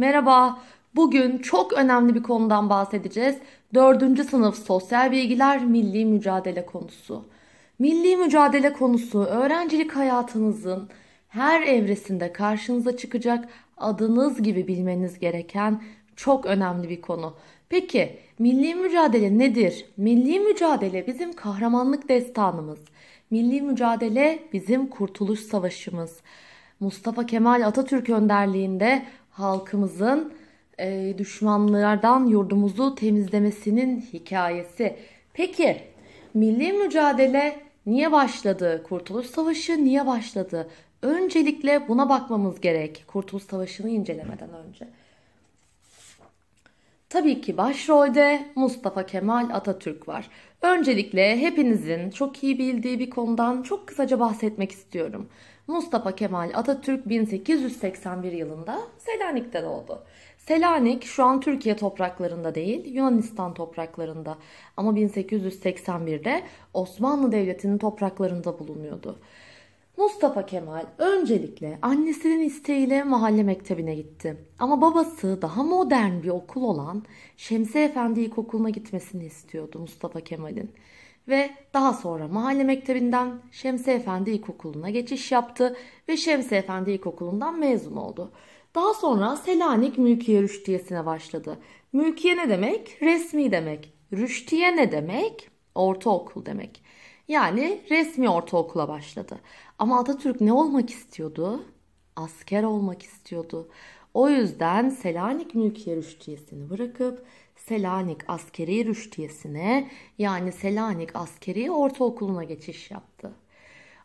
Merhaba, bugün çok önemli bir konudan bahsedeceğiz. Dördüncü sınıf sosyal bilgiler milli mücadele konusu. Milli mücadele konusu öğrencilik hayatınızın her evresinde karşınıza çıkacak adınız gibi bilmeniz gereken çok önemli bir konu. Peki milli mücadele nedir? Milli mücadele bizim kahramanlık destanımız. Milli mücadele bizim kurtuluş savaşımız. Mustafa Kemal Atatürk önderliğinde halkımızın e, düşmanlardan yurdumuzu temizlemesinin hikayesi. Peki milli mücadele niye başladı? Kurtuluş Savaşı niye başladı? Öncelikle buna bakmamız gerek. Kurtuluş Savaşı'nı incelemeden önce. Tabii ki başrolde Mustafa Kemal Atatürk var. Öncelikle hepinizin çok iyi bildiği bir konudan çok kısaca bahsetmek istiyorum. Mustafa Kemal Atatürk 1881 yılında Selanik'te doğdu. Selanik şu an Türkiye topraklarında değil, Yunanistan topraklarında ama 1881'de Osmanlı Devleti'nin topraklarında bulunuyordu. Mustafa Kemal öncelikle annesinin isteğiyle mahalle mektebine gitti. Ama babası daha modern bir okul olan Şemsi Efendi İlkokulu'na gitmesini istiyordu Mustafa Kemal'in ve daha sonra mahalle mektebinden Şemsi Efendi İlkokulu'na geçiş yaptı ve Şemsi Efendi İlkokulu'ndan mezun oldu. Daha sonra Selanik Mülkiye Rüştiyesi'ne başladı. Mülkiye ne demek? Resmi demek. Rüştiye ne demek? Ortaokul demek. Yani resmi ortaokula başladı. Ama Atatürk ne olmak istiyordu? Asker olmak istiyordu. O yüzden Selanik Mülkiye Rüştiyesi'ni bırakıp Selanik Askeri Rüştiyesi'ne yani Selanik Askeri Ortaokulu'na geçiş yaptı.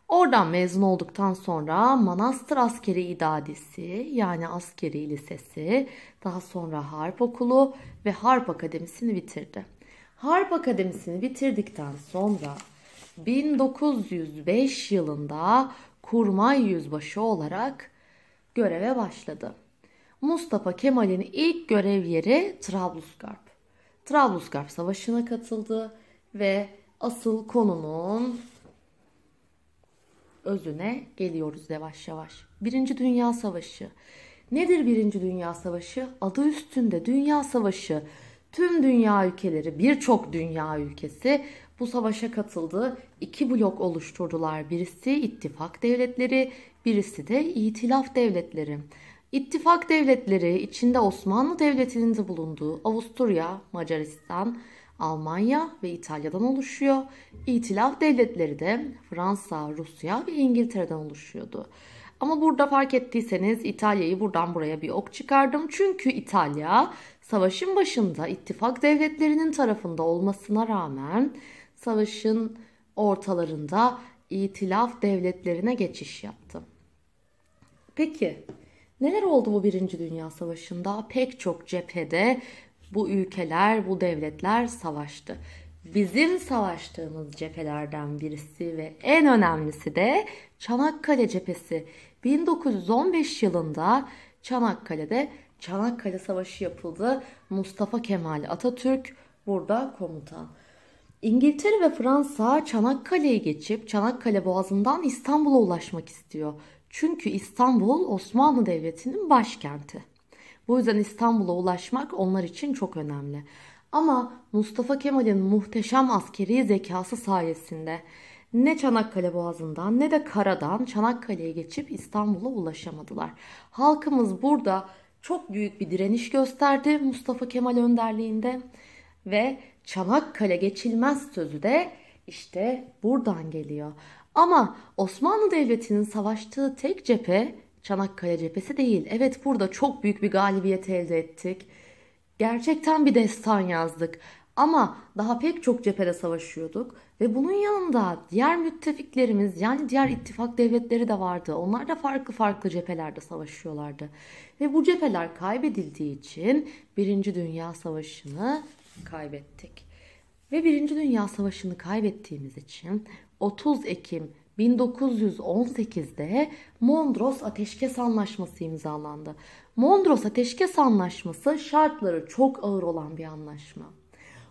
Oradan mezun olduktan sonra Manastır Askeri İdadesi yani Askeri Lisesi, daha sonra Harp Okulu ve Harp Akademisi'ni bitirdi. Harp Akademisi'ni bitirdikten sonra 1905 yılında Kurmay Yüzbaşı olarak göreve başladı. Mustafa Kemal'in ilk görev yeri Trablusgarp. Trablusgarp Savaşı'na katıldı ve asıl konunun özüne geliyoruz yavaş yavaş. Birinci Dünya Savaşı. Nedir Birinci Dünya Savaşı? Adı üstünde Dünya Savaşı. Tüm dünya ülkeleri, birçok dünya ülkesi bu savaşa katıldı. İki blok oluşturdular. Birisi ittifak devletleri, birisi de itilaf devletleri. İttifak devletleri içinde Osmanlı Devleti'nin de bulunduğu Avusturya, Macaristan, Almanya ve İtalya'dan oluşuyor. İtilaf devletleri de Fransa, Rusya ve İngiltere'den oluşuyordu. Ama burada fark ettiyseniz İtalya'yı buradan buraya bir ok çıkardım. Çünkü İtalya savaşın başında ittifak devletlerinin tarafında olmasına rağmen savaşın ortalarında itilaf devletlerine geçiş yaptı. Peki Neler oldu bu Birinci Dünya Savaşı'nda? Pek çok cephede bu ülkeler, bu devletler savaştı. Bizim savaştığımız cephelerden birisi ve en önemlisi de Çanakkale cephesi. 1915 yılında Çanakkale'de Çanakkale Savaşı yapıldı. Mustafa Kemal Atatürk burada komutan. İngiltere ve Fransa Çanakkale'yi geçip Çanakkale Boğazı'ndan İstanbul'a ulaşmak istiyor. Çünkü İstanbul Osmanlı Devleti'nin başkenti. Bu yüzden İstanbul'a ulaşmak onlar için çok önemli. Ama Mustafa Kemal'in muhteşem askeri zekası sayesinde ne Çanakkale Boğazı'ndan ne de karadan Çanakkale'ye geçip İstanbul'a ulaşamadılar. Halkımız burada çok büyük bir direniş gösterdi Mustafa Kemal önderliğinde ve Çanakkale geçilmez sözü de işte buradan geliyor. Ama Osmanlı Devleti'nin savaştığı tek cephe Çanakkale cephesi değil. Evet burada çok büyük bir galibiyet elde ettik. Gerçekten bir destan yazdık. Ama daha pek çok cephede savaşıyorduk ve bunun yanında diğer müttefiklerimiz yani diğer ittifak devletleri de vardı. Onlar da farklı farklı cephelerde savaşıyorlardı. Ve bu cepheler kaybedildiği için Birinci Dünya Savaşı'nı kaybettik. Ve Birinci Dünya Savaşı'nı kaybettiğimiz için 30 Ekim 1918'de Mondros Ateşkes Anlaşması imzalandı. Mondros Ateşkes Anlaşması şartları çok ağır olan bir anlaşma.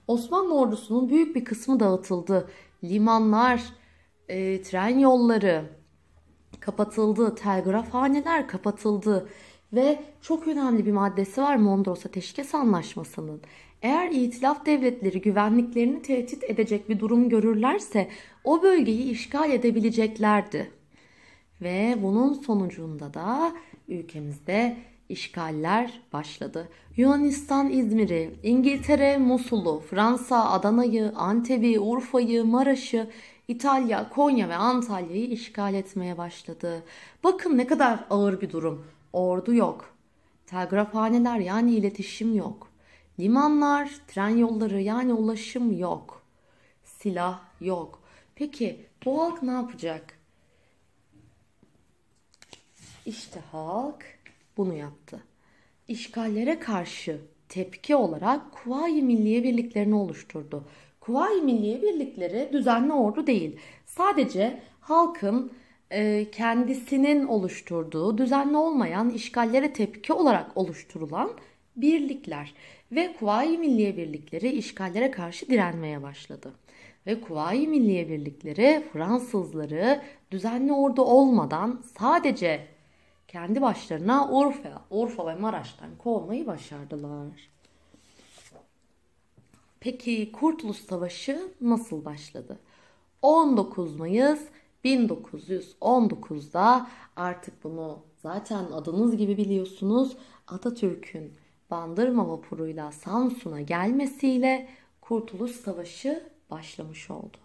Osmanlı ordusunun büyük bir kısmı dağıtıldı. Limanlar, e, tren yolları kapatıldı, telgrafhaneler kapatıldı ve çok önemli bir maddesi var Mondros Ateşkes Anlaşması'nın. Eğer itilaf devletleri güvenliklerini tehdit edecek bir durum görürlerse o bölgeyi işgal edebileceklerdi. Ve bunun sonucunda da ülkemizde işgaller başladı. Yunanistan İzmir'i, İngiltere Musul'u, Fransa Adana'yı, Antep'i, Urfa'yı, Maraş'ı, İtalya, Konya ve Antalya'yı işgal etmeye başladı. Bakın ne kadar ağır bir durum. Ordu yok. Telgrafhaneler yani iletişim yok. Limanlar, tren yolları yani ulaşım yok. Silah yok. Peki bu halk ne yapacak? İşte halk bunu yaptı. İşgallere karşı tepki olarak Kuvayi Milliye Birliklerini oluşturdu. Kuvayi Milliye Birlikleri düzenli ordu değil. Sadece halkın e, kendisinin oluşturduğu düzenli olmayan işgallere tepki olarak oluşturulan birlikler ve Kuvayi Milliye Birlikleri işgallere karşı direnmeye başladı. Ve Kuvayi Milliye Birlikleri Fransızları düzenli ordu olmadan sadece kendi başlarına Urfa, Urfa ve Maraş'tan kovmayı başardılar. Peki Kurtuluş Savaşı nasıl başladı? 19 Mayıs 1919'da artık bunu zaten adınız gibi biliyorsunuz Atatürk'ün Bandırma vapuruyla Samsun'a gelmesiyle Kurtuluş Savaşı başlamış oldu.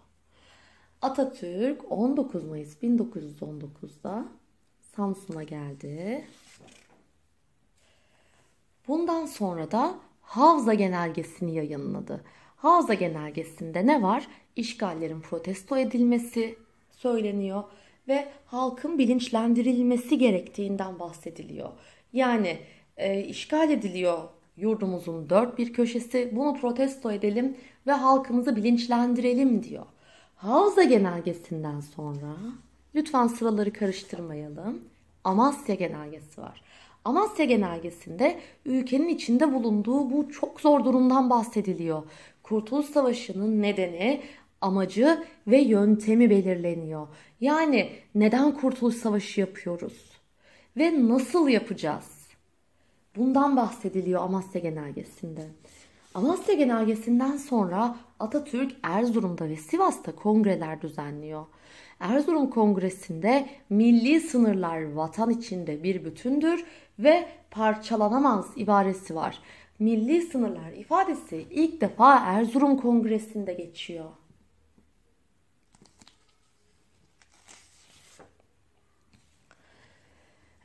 Atatürk 19 Mayıs 1919'da Samsun'a geldi. Bundan sonra da Havza Genelgesini yayınladı. Havza Genelgesinde ne var? İşgallerin protesto edilmesi söyleniyor ve halkın bilinçlendirilmesi gerektiğinden bahsediliyor. Yani e, işgal ediliyor yurdumuzun dört bir köşesi. Bunu protesto edelim ve halkımızı bilinçlendirelim diyor. Havza genelgesinden sonra lütfen sıraları karıştırmayalım. Amasya genelgesi var. Amasya genelgesinde ülkenin içinde bulunduğu bu çok zor durumdan bahsediliyor. Kurtuluş Savaşı'nın nedeni, amacı ve yöntemi belirleniyor. Yani neden Kurtuluş Savaşı yapıyoruz ve nasıl yapacağız? Bundan bahsediliyor Amasya Genelgesi'nde. Amasya Genelgesi'nden sonra Atatürk Erzurum'da ve Sivas'ta kongreler düzenliyor. Erzurum Kongresi'nde milli sınırlar vatan içinde bir bütündür ve parçalanamaz ibaresi var. Milli sınırlar ifadesi ilk defa Erzurum Kongresi'nde geçiyor.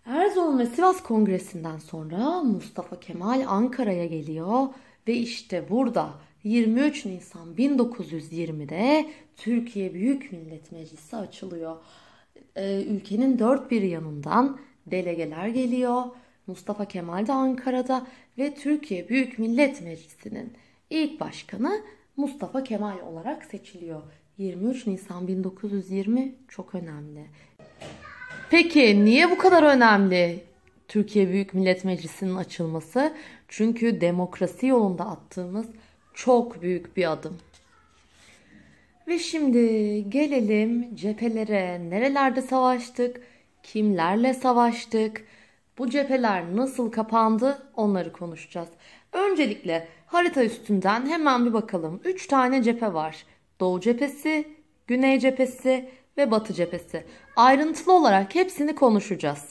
Erzurum ve Sivas Kongresi'nden sonra Mustafa Kemal Ankara'ya geliyor ve işte burada 23 Nisan 1920'de Türkiye Büyük Millet Meclisi açılıyor. Ee, ülkenin dört bir yanından delegeler geliyor. Mustafa Kemal de Ankara'da ve Türkiye Büyük Millet Meclisi'nin ilk başkanı Mustafa Kemal olarak seçiliyor. 23 Nisan 1920 çok önemli. Peki niye bu kadar önemli Türkiye Büyük Millet Meclisi'nin açılması? Çünkü demokrasi yolunda attığımız çok büyük bir adım. Ve şimdi gelelim cephelere. Nerelerde savaştık? Kimlerle savaştık? Bu cepheler nasıl kapandı? Onları konuşacağız. Öncelikle harita üstünden hemen bir bakalım. 3 tane cephe var. Doğu cephesi, Güney cephesi ve Batı cephesi. Ayrıntılı olarak hepsini konuşacağız.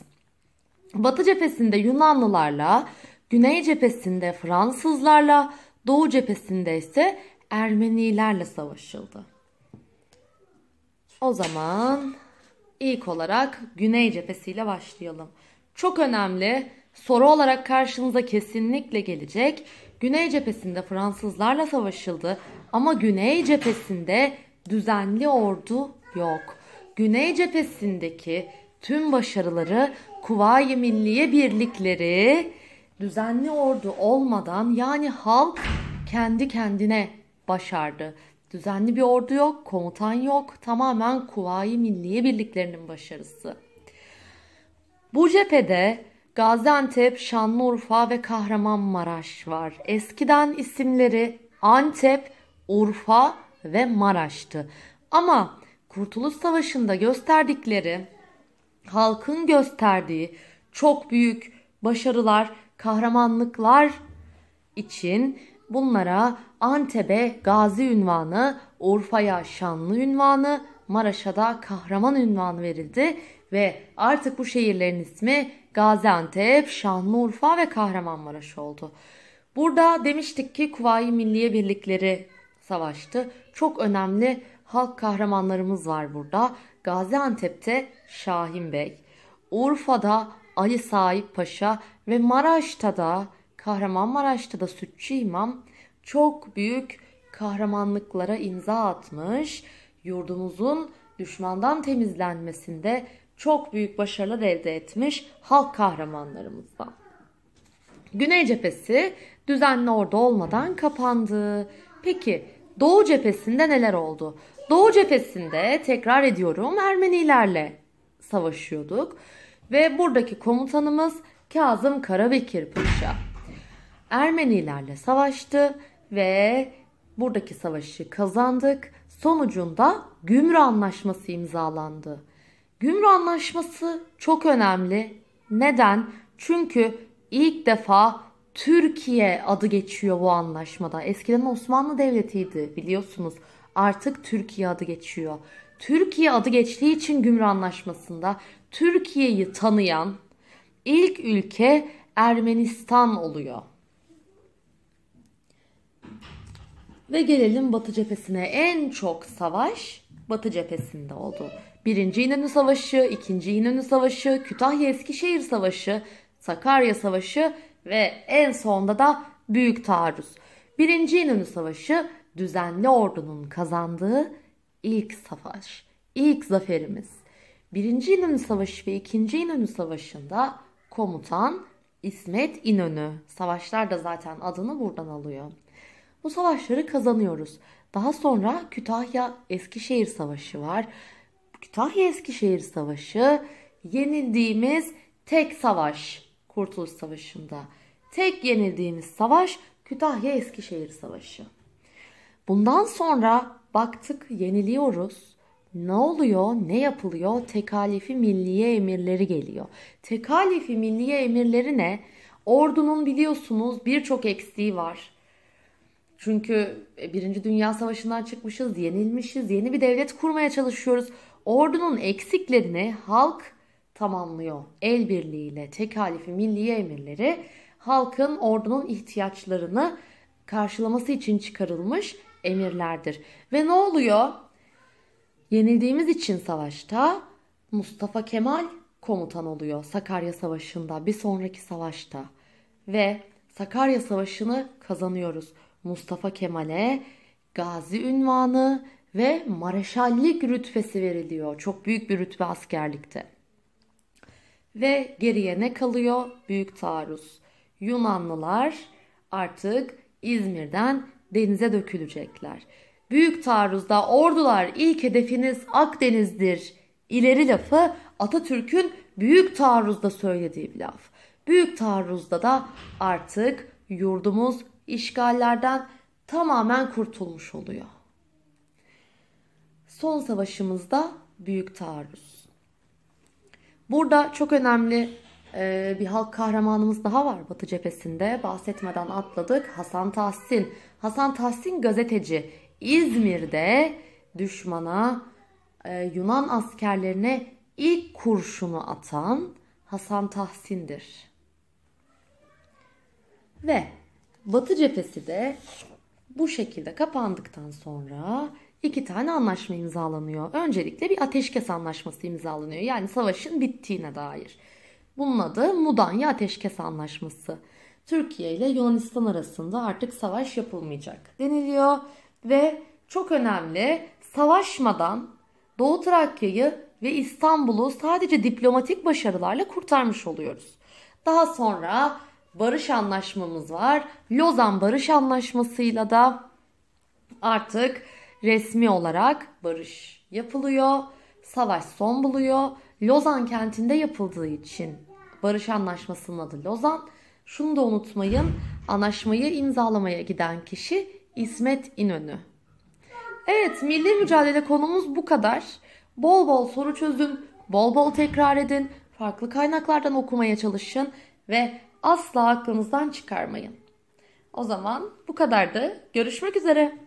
Batı cephesinde Yunanlılarla, Güney cephesinde Fransızlarla, Doğu cephesinde ise Ermenilerle savaşıldı. O zaman ilk olarak Güney cephesiyle başlayalım. Çok önemli soru olarak karşınıza kesinlikle gelecek. Güney cephesinde Fransızlarla savaşıldı ama Güney cephesinde düzenli ordu yok. Güney cephesindeki tüm başarıları Kuvayi Milliye birlikleri düzenli ordu olmadan yani halk kendi kendine başardı. Düzenli bir ordu yok, komutan yok. Tamamen Kuvayi Milliye birliklerinin başarısı. Bu cephede Gaziantep, Şanlıurfa ve Kahramanmaraş var. Eskiden isimleri Antep, Urfa ve Maraş'tı. Ama Kurtuluş Savaşı'nda gösterdikleri, halkın gösterdiği çok büyük başarılar, kahramanlıklar için bunlara Antep'e gazi ünvanı, Urfa'ya şanlı ünvanı, Maraş'a da kahraman ünvanı verildi ve artık bu şehirlerin ismi Gaziantep, Şanlıurfa ve Kahramanmaraş oldu. Burada demiştik ki Kuvayi Milliye Birlikleri savaştı. Çok önemli halk kahramanlarımız var burada. Gaziantep'te Şahin Bey, Urfa'da Ali Sahip Paşa ve Maraş'ta da Kahramanmaraş'ta da Sütçü İmam çok büyük kahramanlıklara imza atmış. Yurdumuzun düşmandan temizlenmesinde çok büyük başarılar elde etmiş halk kahramanlarımızdan. Güney cephesi düzenli ordu olmadan kapandı. Peki Doğu cephesinde neler oldu? Doğu cephesinde tekrar ediyorum Ermenilerle savaşıyorduk ve buradaki komutanımız Kazım Karabekir Paşa Ermenilerle savaştı ve buradaki savaşı kazandık. Sonucunda Gümrü Anlaşması imzalandı. Gümrü Anlaşması çok önemli. Neden? Çünkü ilk defa Türkiye adı geçiyor bu anlaşmada. Eskiden Osmanlı Devleti'ydi biliyorsunuz. Artık Türkiye adı geçiyor. Türkiye adı geçtiği için Gümrü Anlaşması'nda Türkiye'yi tanıyan ilk ülke Ermenistan oluyor. Ve gelelim Batı cephesine. En çok savaş Batı cephesinde oldu. Birinci İnönü Savaşı, ikinci İnönü Savaşı, Kütahya Eskişehir Savaşı, Sakarya Savaşı ve en sonunda da büyük taarruz. Birinci İnönü Savaşı düzenli ordunun kazandığı ilk savaş, ilk zaferimiz. Birinci İnönü Savaşı ve ikinci İnönü Savaşı'nda komutan İsmet İnönü. Savaşlar da zaten adını buradan alıyor. Bu savaşları kazanıyoruz. Daha sonra Kütahya Eskişehir Savaşı var. Kütahya Eskişehir Savaşı yenildiğimiz tek savaş. Kurtuluş Savaşı'nda. Tek yenildiğimiz savaş Kütahya Eskişehir Savaşı. Bundan sonra baktık yeniliyoruz. Ne oluyor, ne yapılıyor? Tekalifi milliye emirleri geliyor. Tekalifi milliye emirleri ne? Ordunun biliyorsunuz birçok eksiği var. Çünkü e, Birinci Dünya Savaşı'ndan çıkmışız, yenilmişiz, yeni bir devlet kurmaya çalışıyoruz. Ordunun eksiklerini halk tamamlıyor. El birliğiyle tekalifi milli emirleri halkın ordunun ihtiyaçlarını karşılaması için çıkarılmış emirlerdir. Ve ne oluyor? Yenildiğimiz için savaşta Mustafa Kemal komutan oluyor Sakarya Savaşı'nda bir sonraki savaşta ve Sakarya Savaşı'nı kazanıyoruz. Mustafa Kemal'e gazi ünvanı ve mareşallik rütbesi veriliyor. Çok büyük bir rütbe askerlikte. Ve geriye ne kalıyor? Büyük taarruz. Yunanlılar artık İzmir'den denize dökülecekler. Büyük taarruzda ordular ilk hedefiniz Akdeniz'dir. İleri lafı Atatürk'ün büyük taarruzda söylediği bir laf. Büyük taarruzda da artık yurdumuz işgallerden tamamen kurtulmuş oluyor. Son savaşımızda büyük taarruz. Burada çok önemli e, bir halk kahramanımız daha var Batı cephesinde. Bahsetmeden atladık. Hasan Tahsin. Hasan Tahsin gazeteci. İzmir'de düşmana e, Yunan askerlerine ilk kurşunu atan Hasan Tahsin'dir. Ve Batı cephesi de bu şekilde kapandıktan sonra iki tane anlaşma imzalanıyor. Öncelikle bir ateşkes anlaşması imzalanıyor. Yani savaşın bittiğine dair. Bunun adı Mudanya Ateşkes Anlaşması. Türkiye ile Yunanistan arasında artık savaş yapılmayacak deniliyor ve çok önemli savaşmadan Doğu Trakya'yı ve İstanbul'u sadece diplomatik başarılarla kurtarmış oluyoruz. Daha sonra barış anlaşmamız var. Lozan Barış Anlaşması'yla da artık resmi olarak barış yapılıyor, savaş son buluyor. Lozan kentinde yapıldığı için barış anlaşmasının adı Lozan. Şunu da unutmayın, anlaşmayı imzalamaya giden kişi İsmet İnönü. Evet, milli mücadele konumuz bu kadar. Bol bol soru çözün, bol bol tekrar edin, farklı kaynaklardan okumaya çalışın ve asla aklınızdan çıkarmayın. O zaman bu kadardı. Görüşmek üzere.